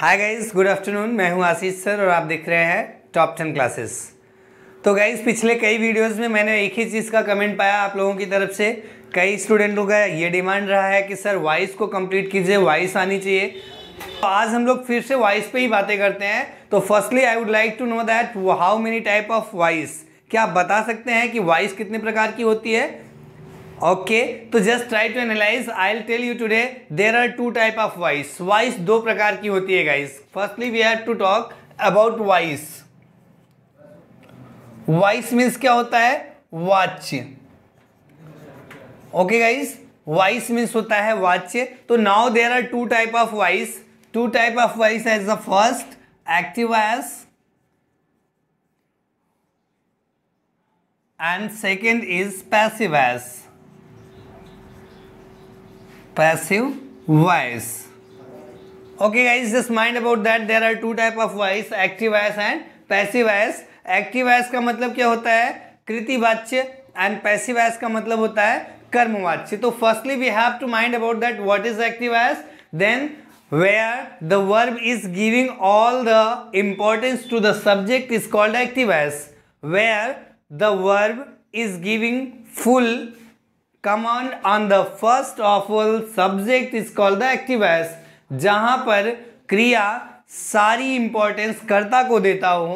Hi guys good afternoon मैं हूं आशीष sir और आप देख रहे हैं टॉप टेन क्लासेस तो गाइस पिछले कई वीडियोस में मैंने एक ही चीज़ का कमेंट पाया आप लोगों की तरफ से कई स्टूडेंटों का ये डिमांड रहा है कि सर वॉइस को कंप्लीट कीजिए वॉइस आनी चाहिए तो आज हम लोग फिर से वॉइस पे ही बातें करते हैं तो firstly I would like to know that how many type of voice क्या आप बता सकते हैं कि वॉइस कितने प्रकार की होती है ओके तो just try to analyse I will tell you today there are two type of voice voice दो प्रकार की होती है guys firstly we have to talk about voice voice means क्या होता है वाच ओके गाइस वॉइस मीन्स होता है वाच्य तो now there are two type of voice two type of voice as the first active voice and second is passive as passive voice okay guys just mind about that there are two type of voice active voice and passive voice active voice का मतलब क्या होता है कृतिवाच्य and passive voice का मतलब होता है कर्मवाच्य तो firstly we have to mind about that what is active voice then where the verb is giving all the importance to the subject is called active voice where the verb is giving full command on the first of subject is call the active activize जहां पर क्रिया सारी importance कर्ता को देता हो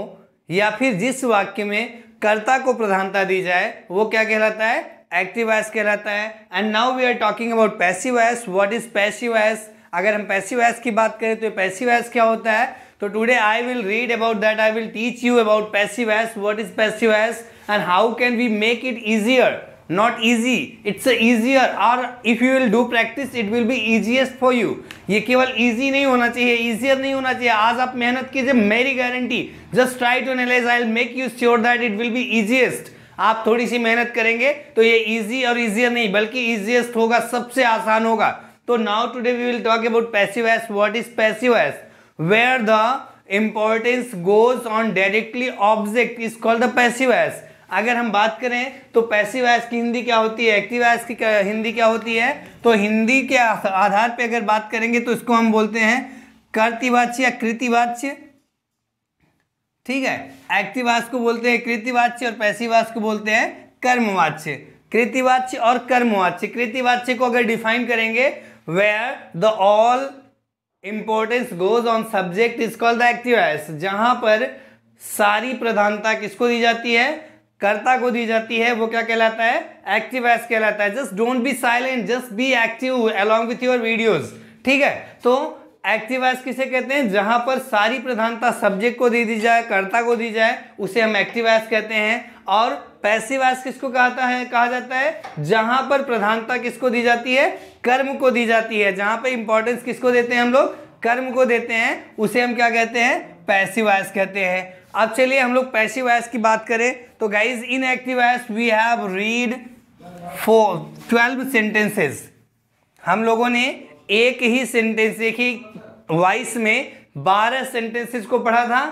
या फिर जिस वाक्य में कर्ता को प्रधानता दी जाए वो क्या कहलाता है एक्टिव एस कहलाता है and now we are talking about passive voice what is passive voice अगर हम पैसिव एस की बात करें तो पैसिव एस क्या होता है तो today I will read about that I will teach you about passive voice what is passive voice and how can we make it easier not easy it's a easier or if you will do practice it will be easiest for you ये केवल easy नहीं होना चाहिए easier नहीं होना चाहिए आज आप मेहनत कीजिए मेरी guarantee just try to analyze I'll make you sure that it will be easiest आप थोड़ी सी मेहनत करेंगे तो ये easy और easier नहीं बल्कि easiest होगा सबसे आसान होगा तो now today we will talk about passive voice what is passive voice where the importance goes on directly object is called the passive voice अगर हम बात करें तो पैसिव वॉइस की हिंदी क्या होती है एक्टिव वॉइस की हिंदी क्या होती है तो हिंदी के आधार पर अगर बात करेंगे तो इसको हम बोलते हैं कर्तिवाच्य या कृतिवाच्य ठीक है एक्टिवास को बोलते हैं कृतिवाच्य और पैसिवास को बोलते हैं कर्मवाच्य कृतिवाच्य और कर्मवाच्य कृतिवाच्य को अगर डिफाइन करेंगे where the all importance goes on subject is called the active जहां पर सारी प्रधानता किसको दी जाती है कर्ता को दी जाती है वो क्या कहलाता है एक्टिव एस कहलाता है just don't be silent just be active along with your videos ठीक है तो एक्टिव एस किसे कहते हैं जहां पर सारी प्रधानता सब्जेक्ट को दे दी जाए कर्ता को दी जाए उसे हम एक्टिव एस कहते हैं और पैसिव एस किसको कहता है कहा जाता है जहां पर प्रधानता किसको दी जाती है कर्म को दी जाती है जहां पर इंपॉर्टेंस किसको देते हैं हम लोग कर्म को देते हैं उसे हम क्या कहते हैं पैसिव एस कहते हैं अब चलिए हम लोग पैसिव वायस की बात करें तो guys in active voice we have read four twelve sentences हम लोगों ने एक ही सेंटेंस एक ही वॉइस में बारह सेंटेंसेस को पढ़ा था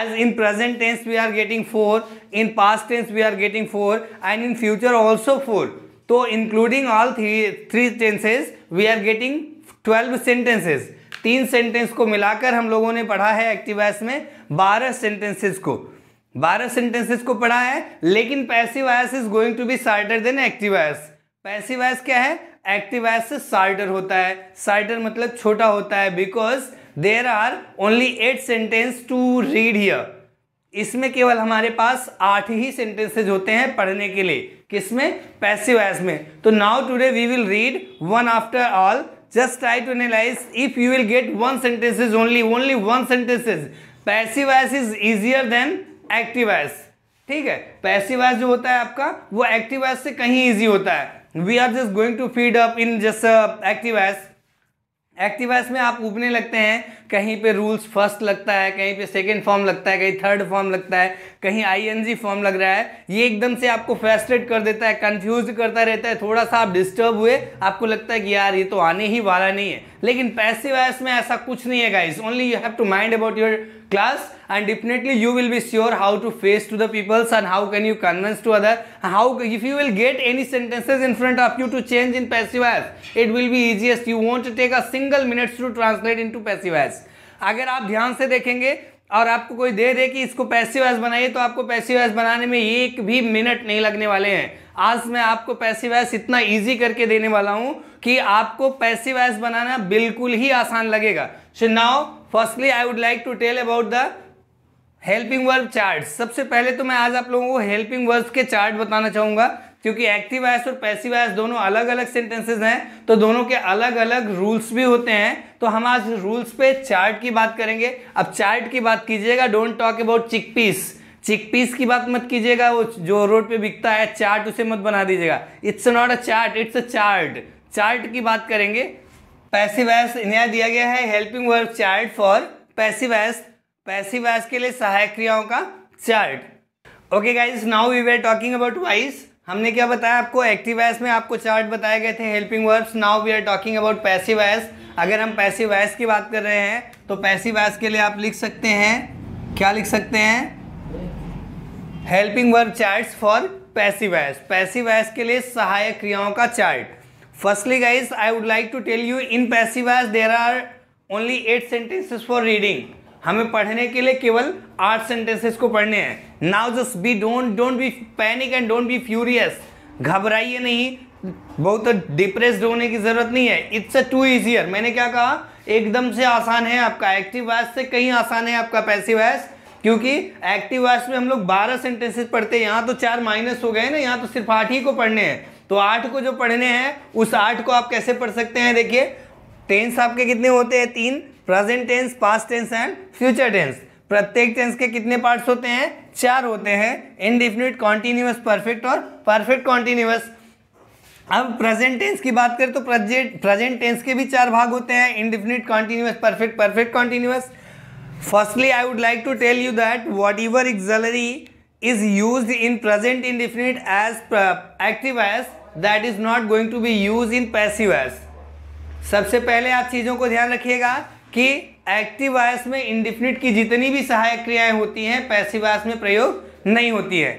as in present tense we are getting four in past tense we are getting four and in future also four तो including all three three tenses we are getting twelve sentences तीन sentence को मिलाकर हम लोगों ने पढ़ा है एक्टिवाइस में बारह सेंटेंसेस को बारह सेंटेंसेस को पढ़ा है लेकिन passive is going to be shorter than active voice passive क्या है एक्टिव आयस से शार्टर होता है सार्टर मतलब छोटा होता है because there are only eight sentence to read here इसमें केवल हमारे पास आठ ही सेंटेंसेज होते हैं पढ़ने के लिए किसमें पैसिव एस में तो now today we will read one after all just try to analyze if you will get one sentences only only one sentences passive voice is easier than active voice ठीक है passive voice जो होता है आपका वो active voice से कहीं easy होता है we are just going to feed up in just active voice active voice में आप उबने लगते हैं कहीं पे रूल्स फर्स्ट लगता है कहीं पे सेकंड फॉर्म लगता है कहीं थर्ड फॉर्म लगता है कहीं आईएनजी फॉर्म लग रहा है ये एकदम से आपको फैसलेट कर देता है कंफ्यूज करता रहता है थोड़ा सा आप डिस्टर्ब हुए आपको लगता है कि यार ये तो आने ही वाला नहीं है लेकिन पैसे वैस में ऐसा कुछ नहीं है guys only you have to mind about your class and definitely you will be sure how to face to the peoples and how can you convince to other how if you will get any sentences in front of you to change in passive voice it will be easiest you want to take a single minutes to translate into passive voice अगर आप ध्यान से देखेंगे और आपको कोई दे दे कि इसको पैसिव एस बनाइए तो आपको पैसिव एस बनाने में एक भी मिनट नहीं लगने वाले हैं आज मैं आपको पैसिव एस इतना इजी करके देने वाला हूं कि आपको पैसिव एस बनाना बिल्कुल ही आसान लगेगा so now firstly I would like to tell about the helping verb chart सबसे पहले तो मैं आज आप लोगों को हेल्पिंग वर्ब के चार्ट बताना चाहूँगा क्योंकि एक्टिव आयस और पैसिव आयस दोनों अलग अलग सेंटेंसेस हैं तो दोनों के अलग अलग रूल्स भी होते हैं तो हम आज रूल्स पे चार्ट की बात करेंगे अब चार्ट की बात कीजिएगा don't talk about chick piece chick piece की बात मत कीजिएगा वो जो रोड पे बिकता है चार्ट उसे मत बना दीजिएगा it's not a chart it's a chart chart की बात करेंगे पैसिव आयस इन्हें दिया गया है helping work chart for passive voice passive voice के लिए सहायक क्रियाओं का चार्ट okay guys now we were talking about voice हमने क्या बताया आपको एक्टिव एस में आपको चार्ट बताए गए थे helping verbs now we are talking about passive voice अगर हम पैसिव एस की बात कर रहे हैं तो पैसिव एस के लिए आप लिख सकते हैं क्या लिख सकते हैं helping verb chart for passive voice passive voice के लिए सहायक क्रियाओं का chart firstly guys I would like to tell you in passive voice there are only eight sentences for reading हमें पढ़ने के लिए केवल आठ सेंटेंसेस को पढ़ने हैं now just be don't don't be panic and don't be furious घबराइए नहीं बहुत डिप्रेस्ड होने की ज़रूरत नहीं है इट्स अ टू इजियर मैंने क्या कहा एकदम से आसान है आपका एक्टिव वैस से कहीं आसान है आपका पैसिव वैस क्योंकि एक्टिव वॉइस में हम लोग बारह सेंटेंसेस पढ़ते हैं यहाँ तो चार माइनस हो गए ना यहाँ तो सिर्फ आठ ही को पढ़ने हैं तो आठ को जो पढ़ने हैं उस आठ को आप कैसे पढ़ सकते हैं देखिए टेंस आपके कितने होते हैं तीन present tense past tense and future tense प्रत्येक टेंस के कितने पार्ट्स होते हैं चार होते हैं इनडिफिनिट कॉन्टिन्यूस परफेक्ट और परफेक्ट कॉन्टिन्यूस अब प्रेजेंट टेंस की बात करें तो प्रेजेंट प्रेजेंट टेंस के भी चार भाग होते हैं indefinite continuous perfect perfect continuous firstly I would like to tell you that whatever auxiliary is use in present indefinite as active voice that is not going to be use in passive voice सबसे पहले आप चीज़ों को ध्यान रखिएगा कि active आयस में इंडिफिनिट की जितनी भी सहायक क्रियाएं होती हैं पैसिव आयस में प्रयोग नहीं होती है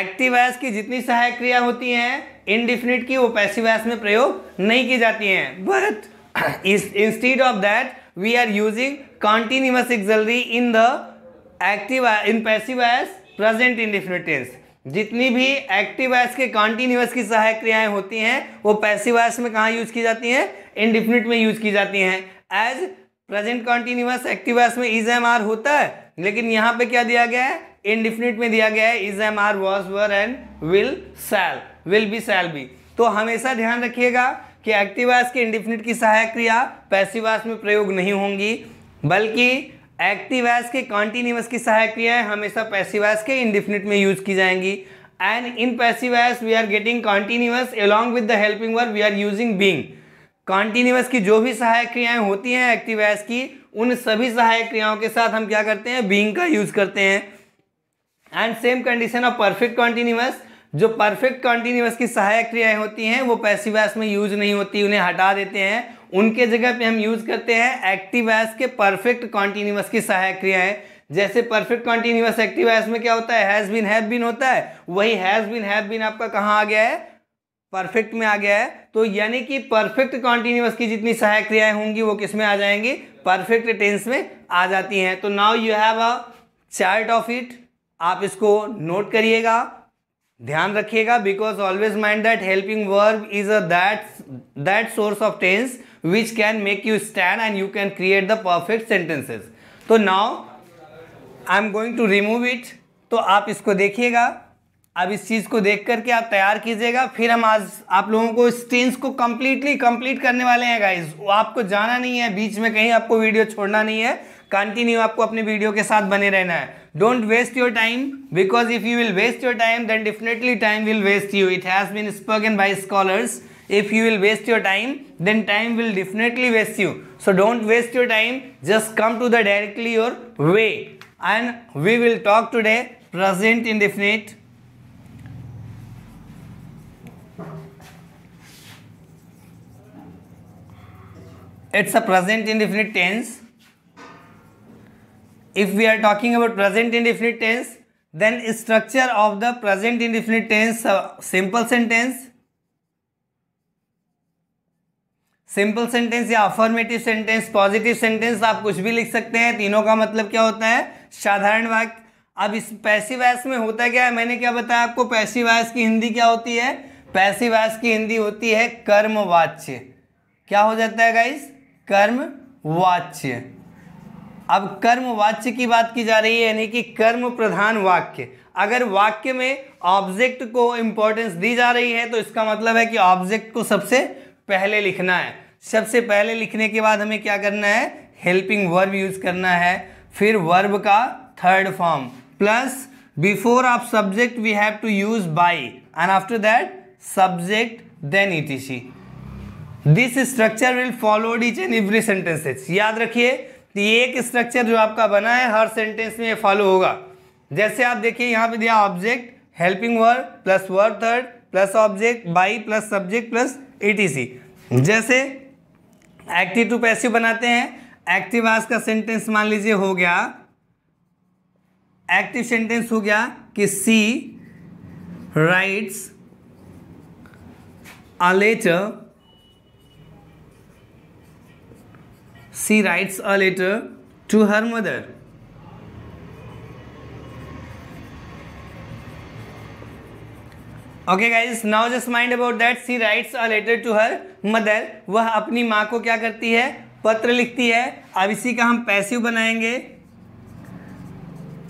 एक्टिव आयस की जितनी सहायक क्रिया होती हैं इंडिफिनिट की वो पैसिव आयस में प्रयोग नहीं की जाती हैं but instead of that we are using continuous auxiliary in the active in passive voice present indefinite tense जितनी भी एक्टिव आयस के कॉन्टिन्यूस की सहायक क्रियाएं होती हैं वो पैसिव आयस में कहाँ यूज की जाती हैं इनडिफिनिट में यूज की जाती हैं एज प्रेजेंट कॉन्टिन्यूस एक्टिवस में इज एम आर होता है लेकिन यहाँ पे क्या दिया गया है इनडिफिनिट में दिया गया है is am are was were and will shall will be shall be तो हमेशा ध्यान रखिएगा कि एक्टिवास के इंडिफिनिट की सहायक क्रिया पैसिवास में प्रयोग नहीं होंगी बल्कि एक्टिवास के कॉन्टिन्यूस की सहायक क्रियाएं हमेशा पैसिवास के इंडिफिनिट में यूज की जाएंगी and in passive voice we are getting continuous along with the helping verb we are using being continuous की जो भी सहायक क्रियाएं होती हैं एक्टिव एस की उन सभी सहायक क्रियाओं के साथ हम क्या करते हैं बींग का यूज करते हैं and same condition of perfect continuous जो परफेक्ट कॉन्टिन्यूस की सहायक क्रियाएं होती हैं वो पैसिव एस में यूज नहीं होती उन्हें हटा देते हैं उनके जगह पे हम यूज करते हैं एक्टिव एस के परफेक्ट कॉन्टिन्यूस की सहायक क्रियाएं जैसे परफेक्ट कॉन्टिन्यूस एक्टिव एस में क्या होता है हैज बीन हैव बीन होता है वही हैज बीन हैव बीन आपका कहाँ आ गया है परफेक्ट में आ गया है तो यानी कि परफेक्ट कॉन्टिन्यूस की जितनी सहायक क्रियाएं होंगी वो किस में आ जाएंगी परफेक्ट टेंस में आ जाती हैं तो now you have a chart of it आप इसको नोट करिएगा ध्यान रखिएगा because always mind that helping verb is a that that source of tense which can make you stand and you can create the perfect sentences तो now I am going to remove it तो आप इसको देखिएगा अब इस चीज़ को देख करके आप तैयार कीजिएगा फिर हम आज आप लोगों को इस टेंस को कम्प्लीटली कंप्लीट करने वाले हैं गाइज वो आपको जाना नहीं है बीच में कहीं आपको वीडियो छोड़ना नहीं है कंटिन्यू आपको अपने वीडियो के साथ बने रहना है don't waste your time because if you will waste your time then definitely time will waste you it has been spoken by scholars if you will waste your time then time will definitely waste you so don't waste your time just come to the directly your way and we will talk today present indefinite it's a present indefinite tense if we are talking about present indefinite tense then structure of the present indefinite tense uh, simple sentence simple sentence या affirmative sentence positive sentence आप कुछ भी लिख सकते हैं तीनों का मतलब क्या होता है साधारण वाक्य अब इस पैसिवैस में होता क्या है मैंने क्या बताया आपको पैसिवैस की हिंदी क्या होती है पैसिवैस की हिंदी होती है कर्मवाच्य क्या हो जाता है गाइस कर्म वाच्य अब कर्म वाच्य की बात की जा रही है यानी कि कर्म प्रधान वाक्य अगर वाक्य में ऑब्जेक्ट को इम्पोर्टेंस दी जा रही है तो इसका मतलब है कि ऑब्जेक्ट को सबसे पहले लिखना है सबसे पहले लिखने के बाद हमें क्या करना है हेल्पिंग वर्ब यूज करना है फिर वर्ब का third form plus before of subject we have to use by and after that subject then ई this structure will followed each and every sentences याद रखिए एक स्ट्रक्चर जो आपका बना है हर सेंटेंस में ये फॉलो होगा जैसे आप देखिए यहाँ पे दिया object helping word plus word third plus object by plus subject plus ETC जैसे एक्टिव टू पैसिव बनाते हैं एक्टिव आज का सेंटेंस मान लीजिए हो गया एक्टिव सेंटेंस हो गया कि she writes a letter she writes a letter to her mother. Okay guys now just mind about that she writes a letter to her mother वह अपनी माँ को क्या करती है पत्र लिखती है अब इसी का हम पैसिव बनाएंगे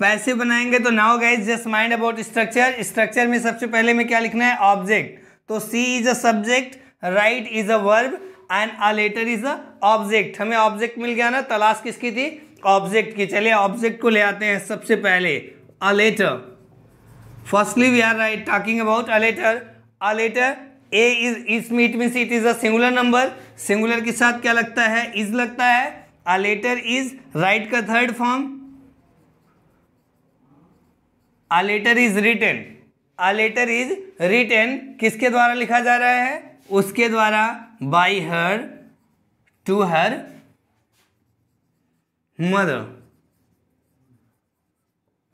पैसिव बनाएंगे तो now guys just mind about structure structure में सबसे पहले में क्या लिखना है ऑब्जेक्ट तो she is a subject write is a verb and a letter is a object हमें ऑब्जेक्ट मिल गया ना तलाश किसकी थी ऑब्जेक्ट की चलिए ऑब्जेक्ट को ले आते हैं सबसे पहले a letter firstly we are right talking about a letter a letter a is is meet mean it is a singular number singular के साथ क्या लगता है इज लगता है अ लेटर इज राइट का third form a letter is written a letter is written किसके द्वारा लिखा जा रहा है उसके द्वारा by her to her mother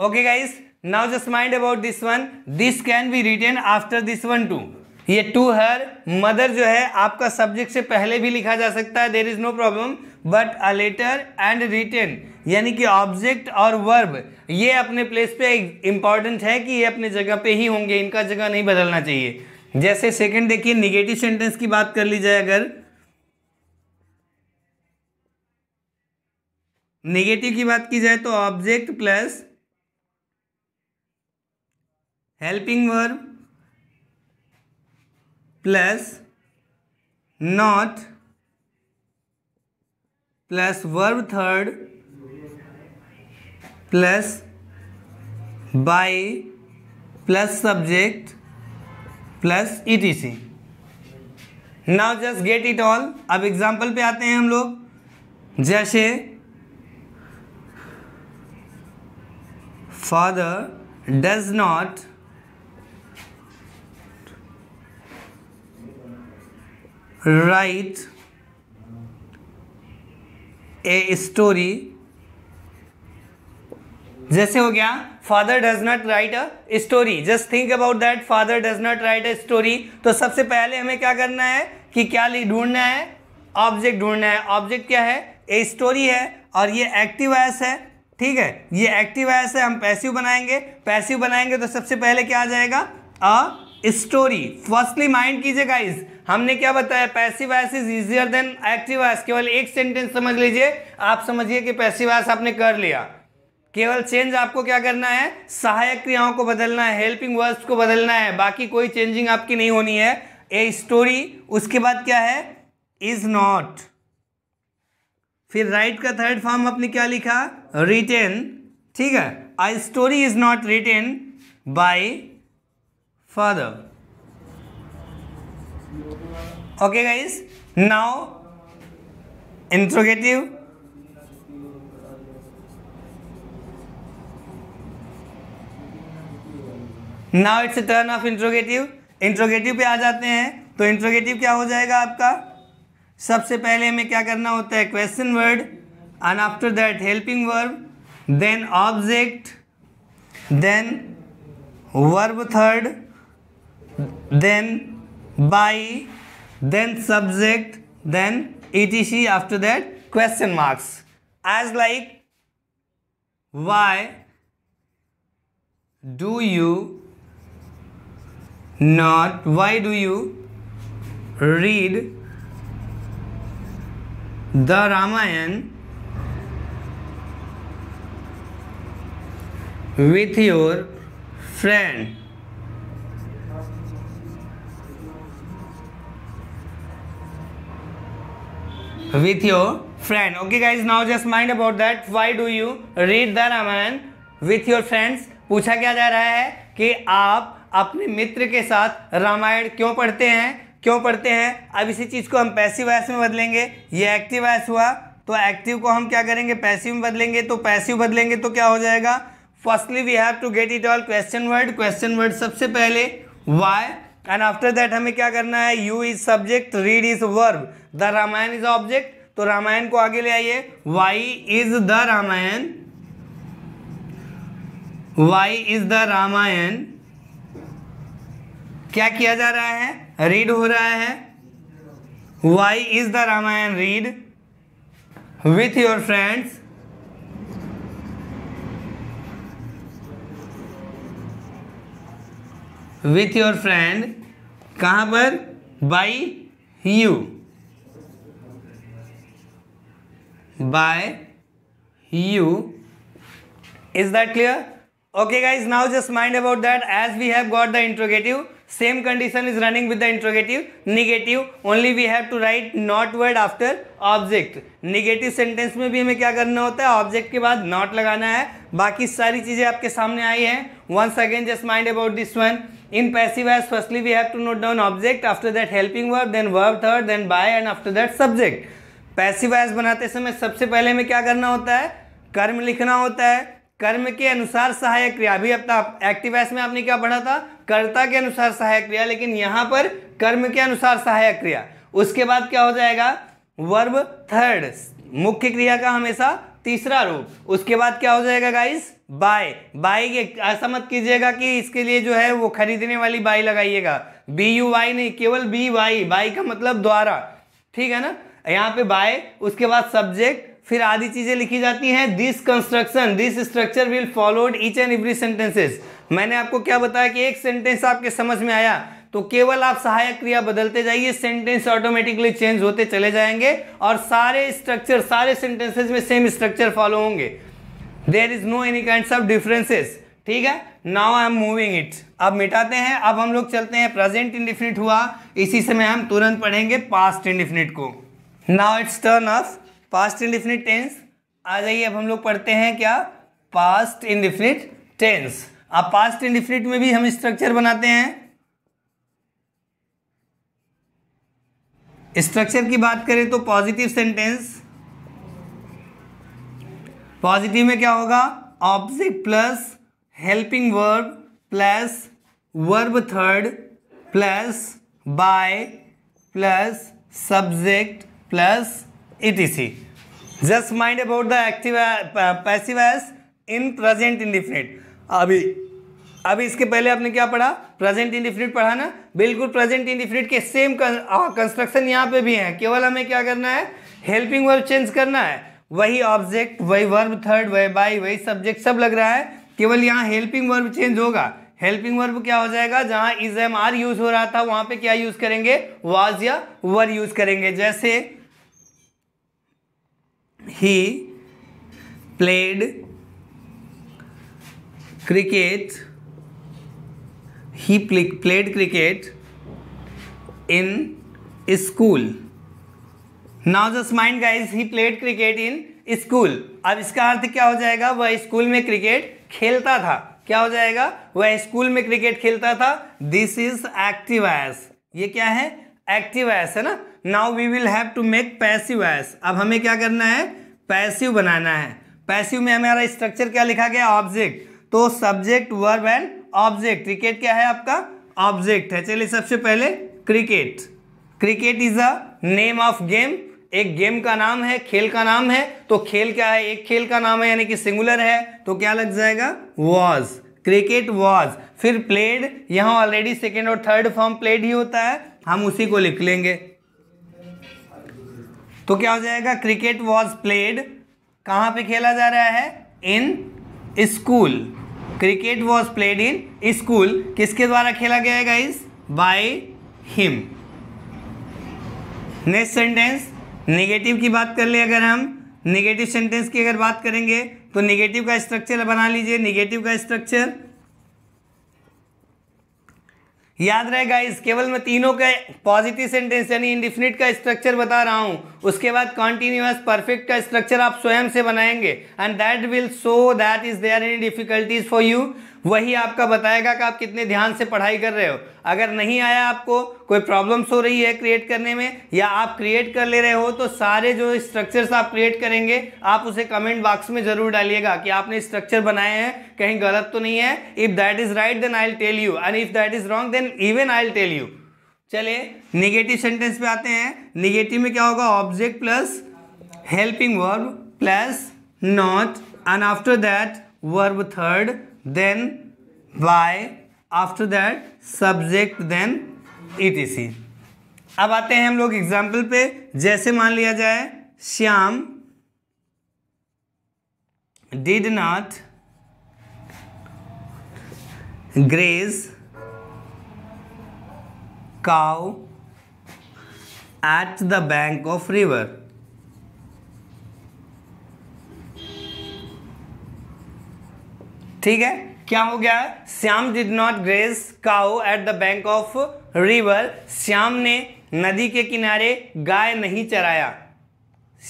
okay guys now just mind about this one this can be written after this one to ये to her mother जो है आपका सब्जेक्ट से पहले भी लिखा जा सकता है there is no problem but a letter and written यानी कि ऑब्जेक्ट और वर्ब ये अपने प्लेस पे इंपॉर्टेंट है कि ये अपने जगह पे ही होंगे इनका जगह नहीं बदलना चाहिए जैसे सेकंड देखिए निगेटिव सेंटेंस की बात कर ली जाए अगर निगेटिव की बात की जाए तो object plus helping verb plus not plus verb third plus by plus subject plus E T C now just get it all अब एग्जाम्पल पे आते हैं हम लोग जैसे father does not write a story जैसे हो गया father does not write a story just think about that father does not write a story तो सबसे पहले हमें क्या करना है कि क्या ढूंढना है ऑब्जेक्ट ढूंढना है ऑब्जेक्ट क्या है ए स्टोरी है और ये एक्टिव एस है ठीक है ये एक्टिव एस है हम पैसिव बनाएंगे पैसिव बनाएंगे तो सबसे पहले क्या आ जाएगा अ स्टोरी फर्स्टली माइंड कीजिए गाइज हमने क्या बताया passive S is easier than active voice केवल एक सेंटेंस समझ लीजिए आप समझिए कि पैसिव एस आपने कर लिया केवल चेंज आपको क्या करना है सहायक क्रियाओं को बदलना है हेल्पिंग वर्ड्स को बदलना है बाकी कोई चेंजिंग आपकी नहीं होनी है ए स्टोरी उसके बाद क्या है इज नॉट फिर राइट का थर्ड फॉर्म आपने क्या लिखा रिटेन ठीक है I story is not written by father okay guys now interrogative now it's turn of interrogative interrogative पे आ जाते हैं तो इंट्रोगेटिव क्या हो जाएगा आपका सबसे पहले हमें क्या करना होता है question word and after that helping verb then object then verb third then by then subject then see after that question marks as like why do you not why do you read the Ramayan with your friend? with your friend okay guys now just mind about that why do you read the ramayan with your friends पूछा क्या जा रहा है कि आप अपने मित्र के साथ रामायण क्यों पढ़ते हैं क्यों पढ़ते हैं अब इसी चीज़ को हम पैसिव वैस में बदलेंगे ये एक्टिव वैस हुआ तो एक्टिव को हम क्या करेंगे पैसिव में बदलेंगे तो पैसिव बदलेंगे तो क्या हो जाएगा firstly we have to get it all question word question word सबसे पहले वाई एंड आफ्टर दैट हमें क्या करना है you is subject read is verb the Ramayana is object तो रामायण को आगे ले आइए why is the Ramayana why is the Ramayana क्या किया जा रहा है रीड हो रहा है why is the Ramayana read with your friends with your friend कहां पर by you by you is that clear okay guys now just mind about that as we have got the interrogative same condition is running with the interrogative negative only we have to write not word after object negative sentence में भी हमें क्या करना होता है object के बाद not लगाना है बाकी सारी चीजें आपके सामने आई है once again just mind about this one in passive as firstly we have to note down object after that helping verb then verb third then by and after that subject passive voice बनाते समय सबसे पहले हमें क्या करना होता है कर्म लिखना होता है कर्म के अनुसार सहायक क्रिया भी अब एक्टिव एस में आपने क्या पढ़ा था कर्ता के अनुसार सहायक क्रिया लेकिन यहां पर कर्म के अनुसार सहायक क्रिया उसके बाद क्या हो जाएगा वर्ब थर्ड मुख्य क्रिया का हमेशा तीसरा रूप उसके बाद क्या हो जाएगा गाइस बाय बाय के ऐसा मत कीजिएगा कि इसके लिए जो है वो खरीदने वाली बाई लगाइएगा बी यू वाई नहीं केवल बी वाई बाई का मतलब द्वारा ठीक है ना यहाँ पे बाय उसके बाद सब्जेक्ट फिर आदि चीजें लिखी जाती हैं this construction this structure will followed each and every sentences मैंने आपको क्या बताया कि एक सेंटेंस आपके समझ में आया तो केवल आप सहायक क्रिया बदलते जाइए सेंटेंस ऑटोमेटिकली चेंज होते चले जाएंगे और सारे स्ट्रक्चर सारे सेंटेंसेज में सेम स्ट्रक्चर फॉलो होंगे there is no any kind of differences ठीक है now I am moving it अब मिटाते हैं अब हम लोग चलते हैं प्रेजेंट इंडिफिनिट हुआ इसी समय हम तुरंत पढ़ेंगे पास्ट इंडिफिनिट को now it's turn of past indefinite tense आ जाइए अब हम लोग पढ़ते हैं क्या पास्ट इंडिफिनिट टेंस आप पास्ट इंडिफिनिट में भी हम स्ट्रक्चर बनाते हैं स्ट्रक्चर की बात करें तो पॉजिटिव सेंटेंस पॉजिटिव में क्या होगा object plus helping verb plus verb third plus by plus subject plus etc just mind about the active passive voice in present indefinite अभी अभी इसके पहले आपने क्या पढ़ा प्रेजेंट इंडिफिनिट पढ़ा ना बिल्कुल प्रेजेंट इंडिफिनिट के सेम कंस्ट्रक्शन यहाँ पे भी है केवल हमें क्या करना है हेल्पिंग वर्ब चेंज करना है वही ऑब्जेक्ट वही वर्ब थर्ड वही बाई वही सब्जेक्ट सब लग रहा है केवल यहाँ हेल्पिंग वर्ब चेंज होगा हेल्पिंग वर्ब क्या हो जाएगा जहाँ इज एम आर यूज हो रहा था वहां पे क्या यूज करेंगे वाज या वर यूज करेंगे जैसे he played cricket he played cricket in school now now माइंड mind guys he played cricket in अब इसका अर्थ क्या हो जाएगा वह स्कूल में क्रिकेट खेलता था क्या हो जाएगा वह स्कूल में क्रिकेट खेलता था दिस इज एक्टिव एस ये क्या है एक्टिव एस है ना now we will have to make passive voice अब हमें क्या करना है पैसिव बनाना है पैसिव में हमारा स्ट्रक्चर क्या लिखा गया ऑब्जेक्ट तो subject verb and object cricket क्या है आपका ऑब्जेक्ट है चलिए सबसे पहले cricket cricket is a name of game एक गेम का नाम है खेल का नाम है तो खेल क्या है एक खेल का नाम है यानी कि सिंगुलर है तो क्या लग जाएगा वॉज क्रिकेट वॉज फिर प्लेड यहां ऑलरेडी सेकेंड और थर्ड फॉर्म प्लेड ही होता है हम उसी को लिख लेंगे तो क्या हो जाएगा क्रिकेट वॉज प्लेड कहां पे खेला जा रहा है in school cricket was played in school किसके द्वारा खेला गया है guys by him next sentence negative की बात कर ले अगर हम नेगेटिव सेंटेंस की अगर बात करेंगे तो नेगेटिव का स्ट्रक्चर बना लीजिए नेगेटिव का स्ट्रक्चर याद रहेगा इस केवल मैं तीनों का पॉजिटिव सेंटेंस यानी इंडिफिनिट का स्ट्रक्चर बता रहा हूँ उसके बाद कॉन्टिन्यूस परफेक्ट का स्ट्रक्चर आप स्वयं से बनाएंगे and that will show that is there any difficulties for you वही आपका बताएगा कि आप कितने ध्यान से पढ़ाई कर रहे हो अगर नहीं आया आपको कोई प्रॉब्लम्स हो रही है क्रिएट करने में या आप क्रिएट कर ले रहे हो तो सारे जो स्ट्रक्चर्स आप क्रिएट करेंगे आप उसे कमेंट बॉक्स में ज़रूर डालिएगा कि आपने स्ट्रक्चर बनाए हैं कहीं गलत तो नहीं है if that is right then I tell you and if that is wrong then even I tell you चले निगेटिव सेंटेंस पे आते हैं निगेटिव में क्या होगा object plus helping verb plus not and after that verb third then after that subject then E T C अब आते हैं हम लोग एग्जाम्पल पे जैसे मान लिया जाए Shyam did not graze cow at the bank of river ठीक है क्या हो गया Shyam did not graze cow at the bank of river Shyam ने नदी के किनारे गाय नहीं चराया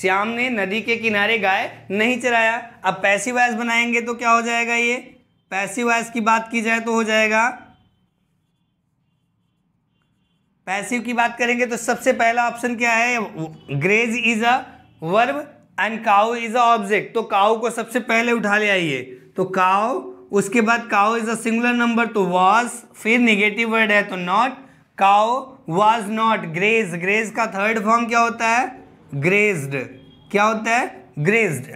श्याम ने नदी के किनारे गाय नहीं चराया अब पैसिव वाइज बनाएंगे तो क्या हो जाएगा ये पैसिव वाइज की बात की जाए तो हो जाएगा पैसिव की बात करेंगे तो सबसे पहला ऑप्शन क्या है graze is a verb and cow is a object तो काउ को सबसे पहले उठा ले आइए तो काउ उसके बाद cow is a singular number तो वॉज फिर निगेटिव वर्ड है तो not cow was not graze graze का थर्ड फॉर्म क्या होता है ग्रेज्ड क्या होता है ग्रेज्ड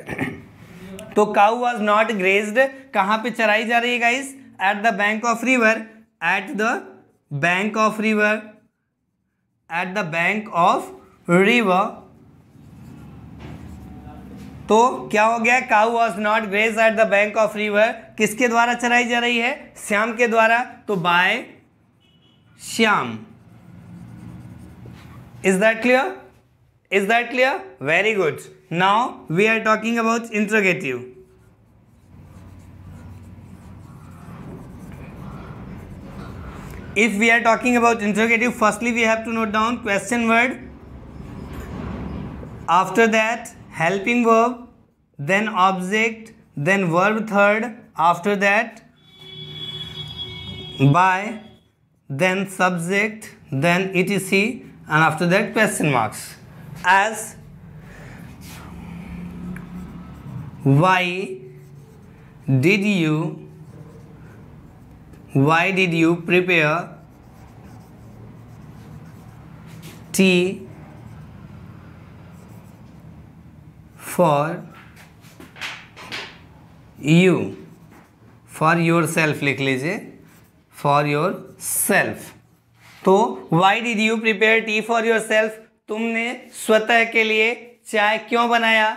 तो काउ वॉज नॉट ग्रेज्ड कहाँ पे चराई जा रही है guys at the bank of river at the bank of river at the bank of river तो क्या हो गया cow was not graze at the bank of river किसके द्वारा चराई जा रही है श्याम के द्वारा तो by Shyam is that clear is that clear very good now we are talking about interrogative if we are talking about interrogative firstly we have to note down question word after that helping verb then object then verb third after that by then subject then etc and after that question marks as why did you why did you prepare tea for you for yourself लिख लीजिए for yourself तो why did you prepare tea for yourself तुमने स्वतः के लिए चाय क्यों बनाया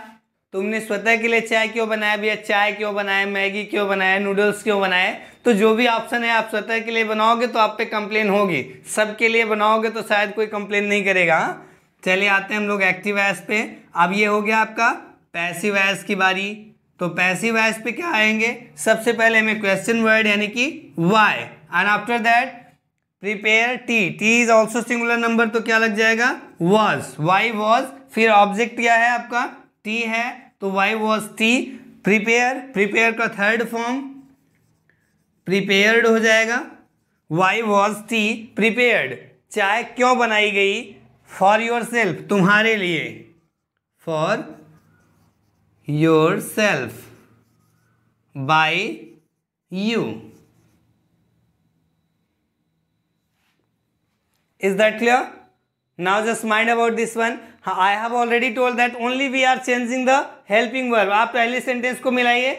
तुमने स्वतः के लिए चाय क्यों बनाया भैया चाय क्यों बनाया मैगी क्यों बनाया नूडल्स क्यों बनाए तो जो भी ऑप्शन है आप स्वतः के लिए बनाओगे तो आप पे कंप्लेन होगी सबके लिए बनाओगे तो शायद कोई कंप्लेन नहीं करेगा हाँ? चलिए आते हैं हम लोग एक्टिव एस पे अब ये हो गया आपका पैसिव एस की बारी तो पैसिव एस पे क्या आएंगे सबसे पहले हमें क्वेश्चन वर्ड यानी कि why and after that prepare tea tea is also singular number तो क्या लग जाएगा वॉज वाई वॉज फिर ऑब्जेक्ट क्या है आपका टी है तो why was tea prepare prepare का थर्ड फॉर्म प्रिपेयर्ड हो जाएगा वाई वॉज टी प्रिपेयर्ड चाय क्यों बनाई गई फॉर योर सेल्फ तुम्हारे लिए for yourself by you is that clear now just mind about this one I have already told that only we are changing the helping verb आप पहले sentence को मिलाइए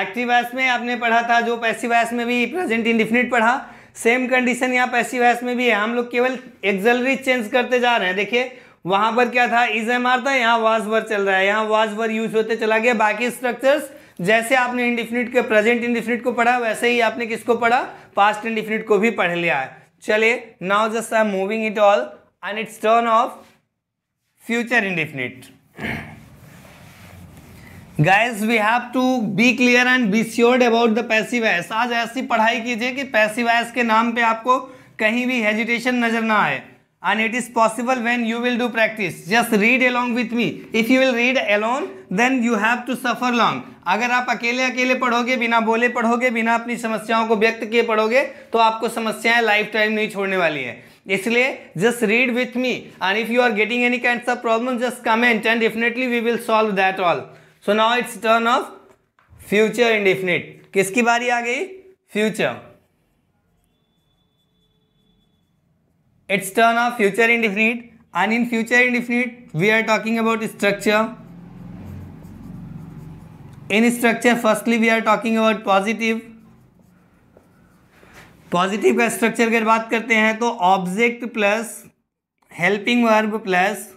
active वैस में आपने पढ़ा था जो पैसिव वैस में भी प्रेजेंट इन इंडिफिनिट पढ़ा सेम कंडीशन यहाँ पैसिव वैस में भी है हम लोग केवल एक्जलरी चेंज करते जा रहे हैं देखिए वहां पर क्या था आर e था यहाँ वाजवर चल रहा है यहाँ वाजवर यूज होते चला गया बाकी स्ट्रक्चर्स जैसे आपने इंडिफिनिट के प्रेजेंट इंडिफिनिट को पढ़ा वैसे ही आपने किसको पढ़ा पास्ट इंडिफिनिट को भी पढ़ लिया है चलिए now just I am moving it all and it's turn of future indefinite guys we have to be clear and be sured about the passive आज ऐसी पढ़ाई कीजिए कि पैसिव के नाम पे आपको कहीं भी हेजिटेशन नजर ना आए and it is possible when you will do practice just read along with me if you will read alone then you have to suffer long अगर आप अकेले अकेले पढ़ोगे बिना बोले पढ़ोगे बिना अपनी समस्याओं को व्यक्त किए पढ़ोगे तो आपको समस्याएं लाइफ टाइम नहीं छोड़ने वाली है इसलिए just read with me and if you are getting any kind of problem just comment and definitely we will solve that all so now it's turn of future indefinite किसकी बारी आ गई future It's turn of future indefinite and in future indefinite we are talking about structure. In structure firstly we are talking about positive. Positive का structure अगर बात करते हैं तो object plus helping verb plus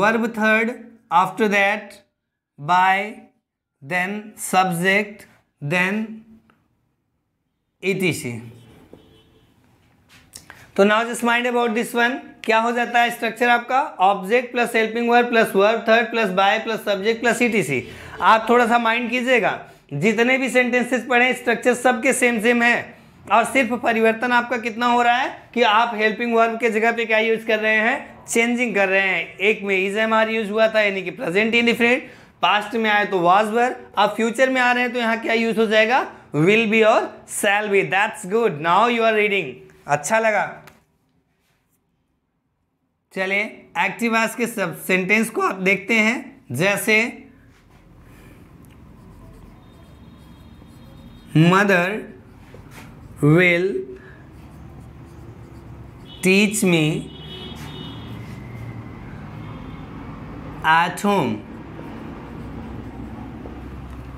verb third after that by then subject then E T C तो now just mind about this one क्या हो जाता है स्ट्रक्चर आपका object plus helping verb plus verb third plus by plus subject plus etc आप थोड़ा सा mind कीजिएगा जितने भी सेंटेंसेस पढ़े स्ट्रक्चर सबके सेम सेम है और सिर्फ परिवर्तन आपका कितना हो रहा है कि आप हेल्पिंग वर्ब के जगह पे क्या यूज कर रहे हैं चेंजिंग कर रहे हैं एक में इज एम आर यूज हुआ था यानी कि प्रेजेंट इन डिफरेंट पास्ट में आए तो वाज वर अब फ्यूचर में आ रहे हैं तो यहाँ क्या यूज हो जाएगा विल बी और shall be that's good now you are reading अच्छा लगा चले एक्टिवास के सब सेंटेंस को आप देखते हैं जैसे mother will teach me at home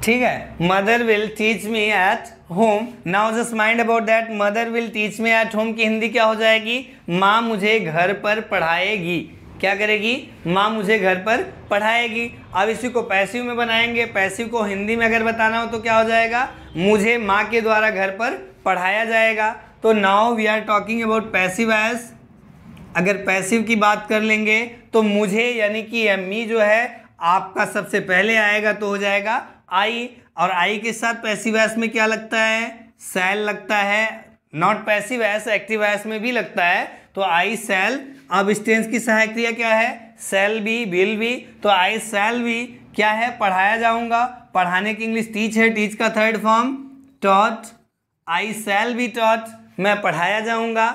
ठीक है mother will teach me at home now just mind about that mother will teach me at home की हिंदी क्या हो जाएगी माँ मुझे घर पर पढ़ाएगी क्या करेगी माँ मुझे घर पर पढ़ाएगी अब इसी को पैसिव में बनाएंगे पैसिव को हिंदी में अगर बताना हो तो क्या हो जाएगा मुझे माँ के द्वारा घर पर पढ़ाया जाएगा तो now we are talking about passive voice अगर पैसिव की बात कर लेंगे तो मुझे यानी कि एम e जो है आपका सबसे पहले आएगा तो हो जाएगा आई और आई के साथ पैसिव एस में क्या लगता है सेल लगता है not passive voice active voice में भी लगता है तो आई सेल अब स्टेंस की सहायक क्रिया क्या है सेल भी बिल भी तो आई सेल भी क्या है पढ़ाया जाऊंगा पढ़ाने की इंग्लिश टीच है टीच का third form taught I shall भी टॉट मैं पढ़ाया जाऊंगा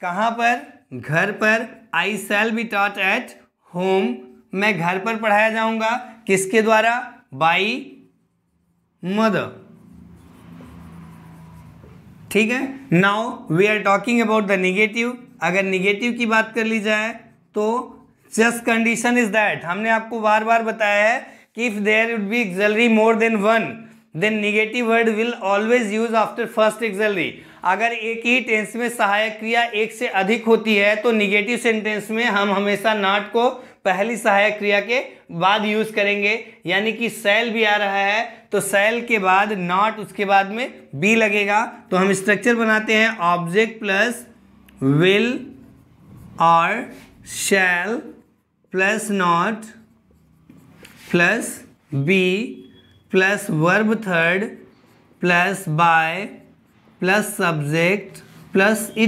कहाँ पर घर पर I shall be taught at home मैं घर पर पढ़ाया जाऊंगा किसके द्वारा बाई मद ठीक है now we are talking about the negative अगर निगेटिव की बात कर ली जाए तो जस्ट कंडीशन इज दैट हमने आपको बार बार बताया है कि if there would be auxiliary more than one then negative word will always use after first auxiliary अगर एक ही टेंस में सहायक क्रिया एक से अधिक होती है तो निगेटिव सेंटेंस में हम हमेशा नाट को पहली सहायक क्रिया के बाद यूज करेंगे यानी कि सेल भी आ रहा है तो सेल के बाद नॉट उसके बाद में बी लगेगा तो हम स्ट्रक्चर बनाते हैं ऑब्जेक्ट प्लस विल और shall plus not plus be plus verb third plus by plus subject plus ई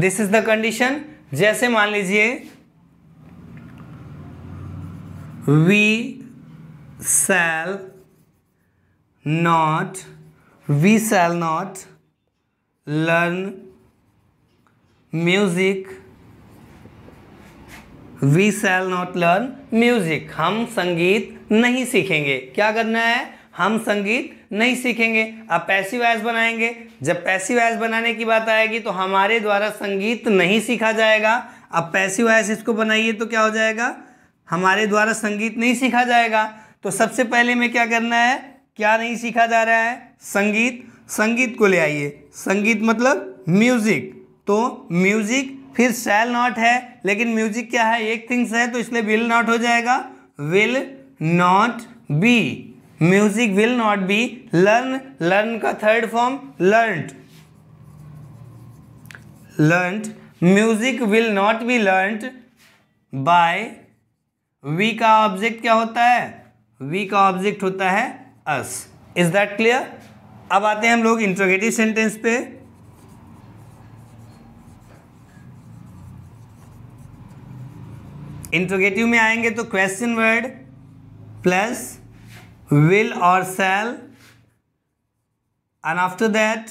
दिस इज द कंडीशन जैसे मान लीजिए we shall not we shall not learn music we shall not learn music हम संगीत नहीं सीखेंगे क्या करना है हम संगीत नहीं सीखेंगे अब पैसी एज बनाएंगे जब पैसी एज बनाने की बात आएगी तो हमारे द्वारा संगीत नहीं सीखा जाएगा अब पैसी एज इसको बनाइए तो क्या हो जाएगा हमारे द्वारा संगीत नहीं सीखा जाएगा तो सबसे पहले में क्या करना है क्या नहीं सीखा जा रहा है संगीत संगीत को ले आइए संगीत मतलब म्यूज़िक तो म्यूज़िक फिर शैल नॉट है लेकिन म्यूज़िक क्या है एक थिंग्स है तो इसलिए विल नॉट हो जाएगा will not be music will not be learn learn का third form learn learn music will not be learn by we का ऑब्जेक्ट क्या होता है वी का ऑब्जेक्ट होता है अस इज दैट क्लियर अब आते हैं हम लोग इंट्रोगेटिव सेंटेंस पे इंट्रोगेटिव में आएंगे तो क्वेश्चन वर्ड प्लस विल और shall and after that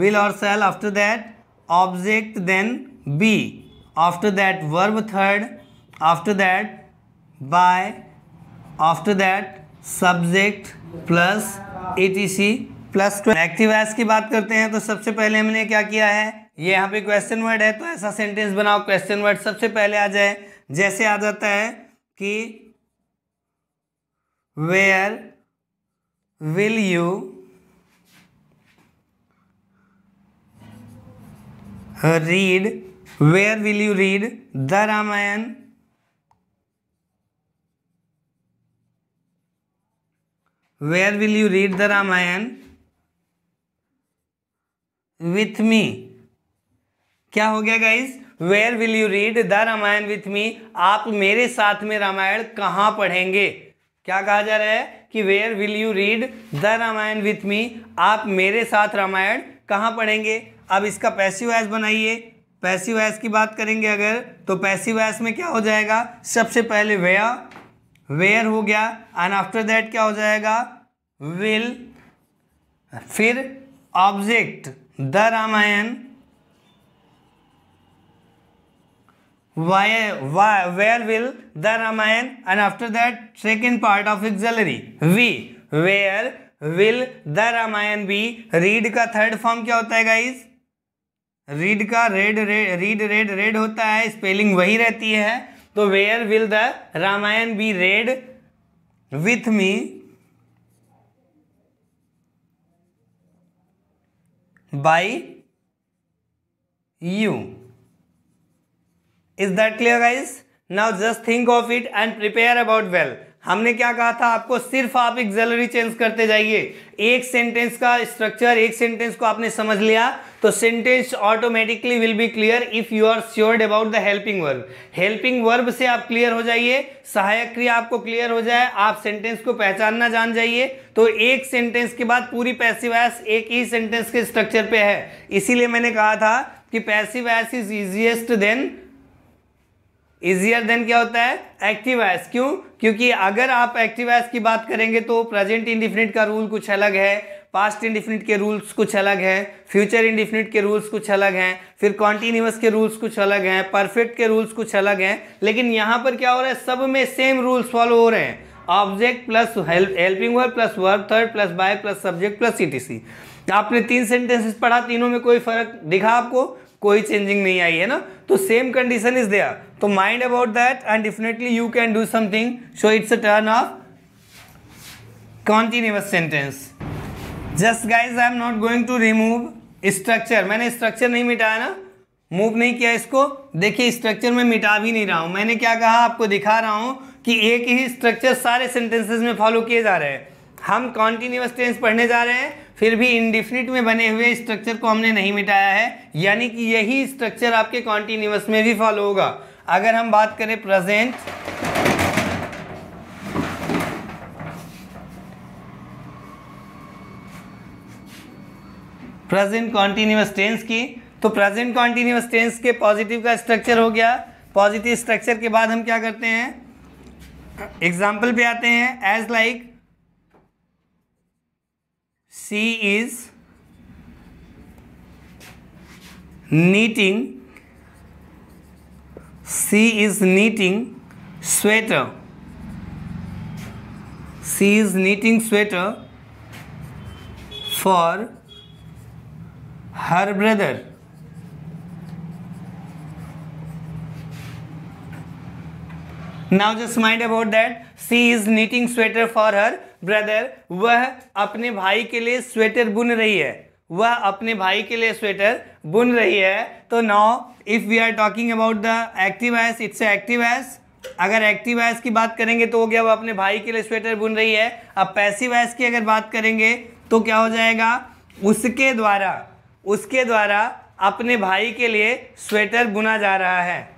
will और shall after that object then be after that verb third after that by after that subject plus etc plus active एस की बात करते हैं तो सबसे पहले हमने क्या किया है ये यहाँ पे क्वेश्चन वर्ड है तो ऐसा सेंटेंस बनाओ क्वेश्चन वर्ड सबसे पहले आ जाए जैसे आ जाता है कि where will you read where will you read the Ramayana where will you read the Ramayana with me क्या हो गया guys where will you read the Ramayana with me आप मेरे साथ में रामायण कहाँ पढ़ेंगे क्या कहा जा रहा है कि where will you read the Ramayana with me आप मेरे साथ रामायण कहाँ पढ़ेंगे अब इसका पैसिव एस बनाइए पैसिव एस की बात करेंगे अगर तो पैसिव एस में क्या हो जाएगा सबसे पहले वेयर वेयर हो गया एंड आफ्टर दैट क्या हो जाएगा विल फिर object the Ramayana why where will the Ramayana and after that second part of इज गैलरी we where will the Ramayana be read का थर्ड फॉर्म क्या होता है गाइज रीड का रेड रेड रीड रेड रेड होता है स्पेलिंग वही रहती है तो where will the Ramayana be read with me by you is that clear guys now just think of it and prepare about wealth हमने क्या कहा था आपको सिर्फ आप जलरी चेंज करते जाइए एक सेंटेंस का स्ट्रक्चर एक सेंटेंस को आपने समझ लिया तो sentence automatically will be clear if you are sured about the helping verb helping verb से आप क्लियर हो जाइए सहायक क्रिया आपको क्लियर हो जाए आप सेंटेंस को पहचानना जान जाइए तो एक सेंटेंस के बाद पूरी पैसिव एस एक ही सेंटेंस के स्ट्रक्चर पे है इसीलिए मैंने कहा था कि passive S is easiest then easier then क्या होता है एक्टिव एस क्यों क्योंकि अगर आप एक्टिव एस की बात करेंगे तो प्रेजेंट इंडिफिनिट का रूल कुछ अलग है पास्ट इंडिफिनिट के रूल्स कुछ अलग हैं फ्यूचर इंडिफिनिट के रूल्स कुछ अलग हैं फिर कॉन्टीन्यूस के रूल्स कुछ अलग हैं परफेक्ट के रूल्स कुछ अलग हैं लेकिन यहाँ पर क्या हो रहा है सब में सेम रूल्स फॉलो हो रहे हैं object plus helping word plus verb third plus by plus subject plus सी आपने तीन सेंटेंसेस पढ़ा तीनों में कोई फर्क दिखा आपको कोई चेंजिंग नहीं आई है ना तो सेम कंडीशन इज देयर तो mind about that and definitely you can do something so it's a turn of continuous sentence just guys I am not going to remove structure मैंने स्ट्रक्चर नहीं मिटाया ना move नहीं किया इसको देखिए structure में मिटा भी नहीं रहा हूँ मैंने क्या कहा आपको दिखा रहा हूँ कि एक ही स्ट्रक्चर सारे सेंटेंसेस में फॉलो किए जा रहे हैं हम कॉन्टिन्यूस टेंस पढ़ने जा रहे हैं फिर भी इंडिफिनिट में बने हुए स्ट्रक्चर को हमने नहीं मिटाया है यानी कि यही स्ट्रक्चर आपके कॉन्टिन्यूस में भी फॉलो होगा अगर हम बात करें प्रेजेंट प्रेजेंट कॉन्टीन्यूअस टेंस की तो प्रेजेंट कॉन्टीन्यूअस टेंस के पॉजिटिव का स्ट्रक्चर हो गया पॉजिटिव स्ट्रक्चर के बाद हम क्या करते हैं एग्जाम्पल पे आते हैं as like she is knitting she is knitting sweater she is knitting sweater for her brother now just mind about that she is knitting sweater for her brother वह अपने भाई के लिए स्वेटर बुन रही है वह अपने भाई के लिए स्वेटर बुन रही है तो now if we are talking about the active एस इट्स एक्टिव एस अगर एक्टिव एस की बात करेंगे तो हो गया वह अपने भाई के लिए स्वेटर बुन रही है अब पैसिव एस की अगर बात करेंगे तो क्या हो जाएगा उसके द्वारा उसके द्वारा अपने भाई के लिए स्वेटर बुना जा रहा है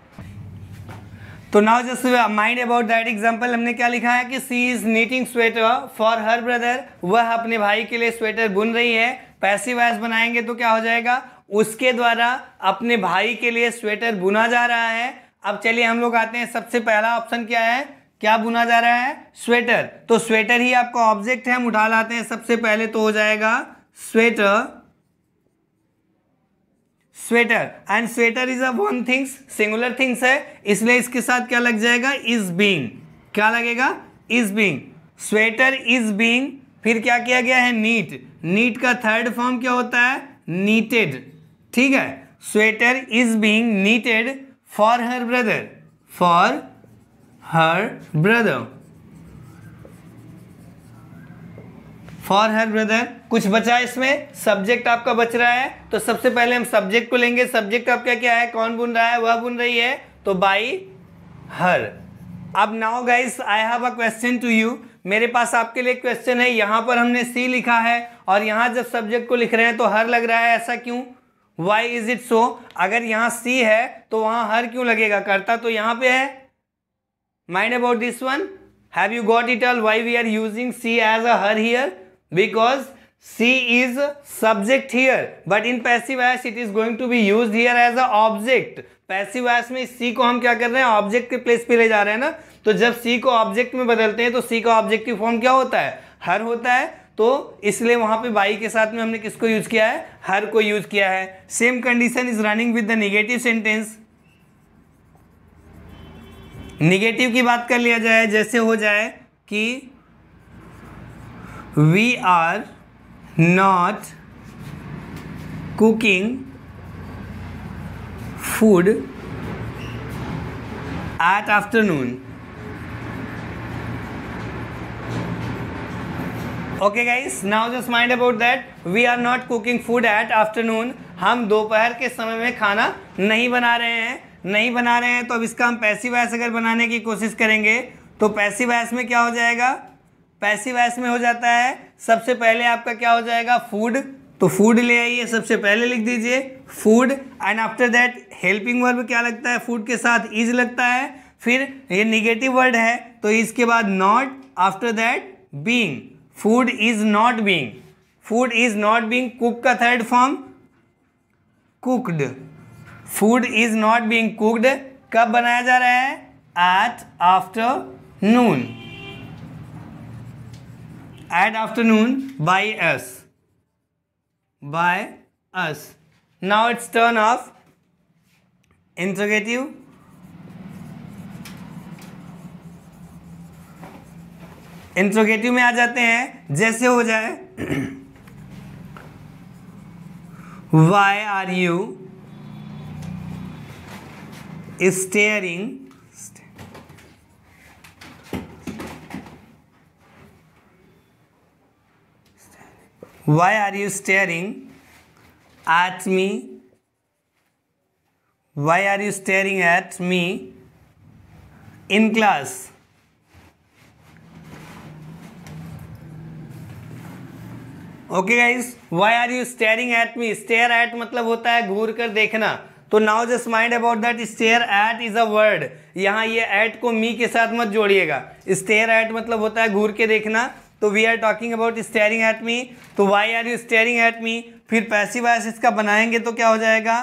तो now just mind about that example हमने क्या लिखा है कि she is knitting sweater for her brother वह अपने भाई के लिए स्वेटर बुन रही है पैसिव वैस बनाएंगे तो क्या हो जाएगा उसके द्वारा अपने भाई के लिए स्वेटर बुना जा रहा है अब चलिए हम लोग आते हैं सबसे पहला ऑप्शन क्या है क्या बुना जा रहा है स्वेटर तो स्वेटर ही आपका ऑब्जेक्ट है हम उठा लाते हैं सबसे पहले तो हो जाएगा sweater sweater and sweater is a one things singular things है इसलिए इसके साथ क्या लग जाएगा इज बींग क्या लगेगा is being sweater is being फिर क्या किया गया है नीट नीट का थर्ड फॉर्म क्या होता है नीटेड ठीक है sweater is being knitted for her brother for her brother for her brother कुछ बचा है इसमें सब्जेक्ट आपका बच रहा है तो सबसे पहले हम सब्जेक्ट को लेंगे सब्जेक्ट आपका क्या है कौन बुन रहा है वह बुन रही है तो बाई हर अब now guys I have a question to you मेरे पास आपके लिए क्वेश्चन है यहाँ पर हमने सी लिखा है और यहाँ जब सब्जेक्ट को लिख रहे हैं तो हर लग रहा है ऐसा क्यों वाई इज इट सो अगर यहाँ सी है तो वहाँ हर क्यों लगेगा करता तो यहाँ पे है mind about this one have you got it all why we are using she as a her here because she is subject here but in passive as it is going to be used here as a object passive as में सी को हम क्या कर रहे हैं object के place पे ले जा रहे हैं ना तो जब सी को ऑब्जेक्ट में बदलते हैं तो सी का ऑब्जेक्टिव फॉर्म क्या होता है हर होता है तो इसलिए वहां पे बाई के साथ में हमने किसको यूज किया है हर को यूज किया है same condition is running with the negative sentence negative की बात कर लिया जाए जैसे हो जाए कि we are not cooking food at afternoon okay guys now just mind about that we are not cooking food at afternoon हम दोपहर के समय में खाना नहीं बना रहे हैं नहीं बना रहे हैं तो अब इसका हम पैसिव ऐस अगर बनाने की कोशिश करेंगे तो पैसिव ऐस में क्या हो जाएगा पैसिव एस में हो जाता है सबसे पहले आपका क्या हो जाएगा फूड तो फूड ले आइए सबसे पहले लिख दीजिए food and after that helping verb क्या लगता है फूड के साथ इज लगता है फिर ये निगेटिव वर्ड है तो इसके बाद not after that being food is not being food is not being cook का third form cooked food is not being cooked कब बनाया जा रहा है at afternoon at afternoon by us by us now it's turn of interrogative interrogative में आ जाते हैं जैसे हो जाए why are you staring Why are you staring at me? Why are you staring at me in class? Okay guys why are you staring at me stare at मतलब होता है घूर कर देखना तो now just mind about that stare at is a word यहाँ ये eight को मी के साथ मत जोड़िएगा स्टेयर एट मतलब होता है घूर के देखना तो we are talking about staring at me तो why are you staring at me फिर पैसिव वाइस इसका बनाएंगे तो क्या हो जाएगा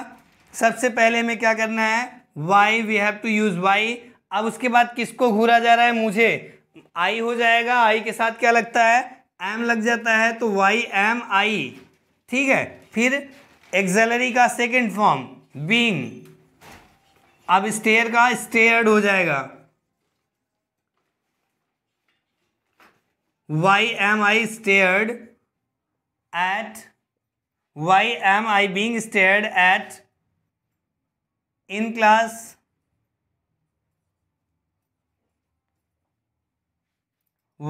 सबसे पहले हमें क्या करना है why we have to use why अब उसके बाद किसको घूरा जा रहा है मुझे आई हो जाएगा आई के साथ क्या लगता है एम लग जाता है तो वाई एम आई ठीक है फिर एक्सेलरी का सेकेंड फॉर्म बींग अब स्टेयर का स्टेयर्ड हो जाएगा why am I stared at why am I being stared at in class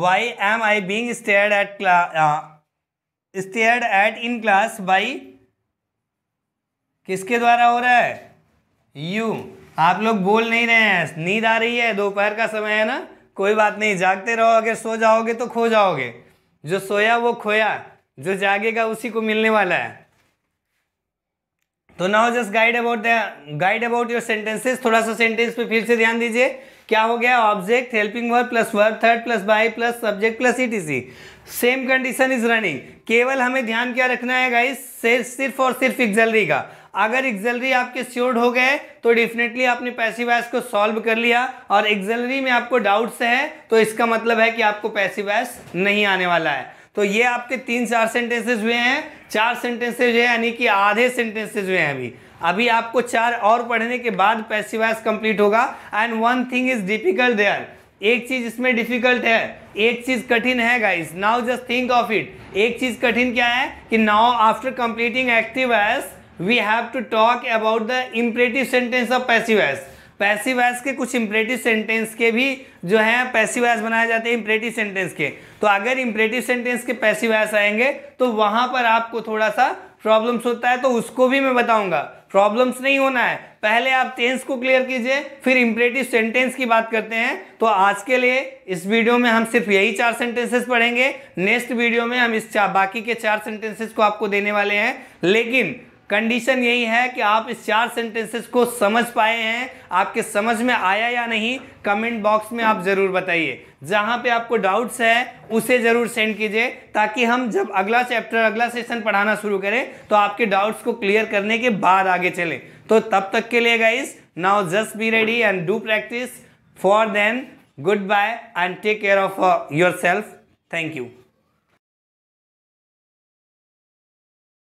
why am I being stared at class stared at in class by किसके द्वारा हो रहा है यू आप लोग बोल नहीं रहे हैं नींद आ रही है दोपहर का समय है ना कोई बात नहीं जागते रहो अगर सो जाओगे तो खो जाओगे जो सोया वो खोया जो जागेगा उसी को मिलने वाला है तो now just guide about guide about your sentences थोड़ा सा सेंटेंस पे फिर से ध्यान दीजिए क्या हो गया object helping verb plus verb third plus by plus subject plus etc same condition is running केवल हमें ध्यान क्या रखना है गाइस सिर्फ और सिर्फ इक्जलरी का अगर एक्जलरी आपके स्योर्ड हो गए तो डेफिनेटली आपने पैसिव को सॉल्व कर लिया और एक्जलरी में आपको डाउट्स है तो इसका मतलब है कि आपको पैसिव नहीं आने वाला है तो ये आपके तीन चार सेंटेंसेज हुए हैं चार सेंटेंसेज हुए यानी कि आधे सेंटेंसेज हुए हैं अभी अभी आपको चार और पढ़ने के बाद पैसिव कंप्लीट होगा and one thing is difficult there एक चीज इसमें डिफिकल्ट है एक चीज कठिन है guys now just think of it एक चीज कठिन क्या है कि नाउ आफ्टर कंप्लीटिंग एक्टिव एस we have to talk about the imperative sentence of passives passives के कुछ इम्परेटिव सेंटेंस के भी जो है पैसिवैस बनाए जाते हैं इम्परेटिव सेंटेंस के तो अगर इम्परेटिव सेंटेंस के पैसिवैस आएंगे तो वहाँ पर आपको थोड़ा सा प्रॉब्लम्स होता है तो उसको भी मैं बताऊंगा प्रॉब्लम्स नहीं होना है पहले आप टेंस को क्लियर कीजिए फिर इम्परेटिव सेंटेंस की बात करते हैं तो आज के लिए इस वीडियो में हम सिर्फ यही चार सेंटेंसेस पढ़ेंगे नेक्स्ट वीडियो में हम इस बाकी के चार सेंटेंसेस को आपको देने वाले हैं लेकिन कंडीशन यही है कि आप इस चार सेंटेंसेस को समझ पाए हैं आपके समझ में आया या नहीं कमेंट बॉक्स में आप ज़रूर बताइए जहाँ पे आपको डाउट्स है उसे ज़रूर सेंड कीजिए ताकि हम जब अगला चैप्टर अगला सेशन पढ़ाना शुरू करें तो आपके डाउट्स को क्लियर करने के बाद आगे चलें तो तब तक के लिए guys now just be ready and do practice for then goodbye and take care of yourself thank you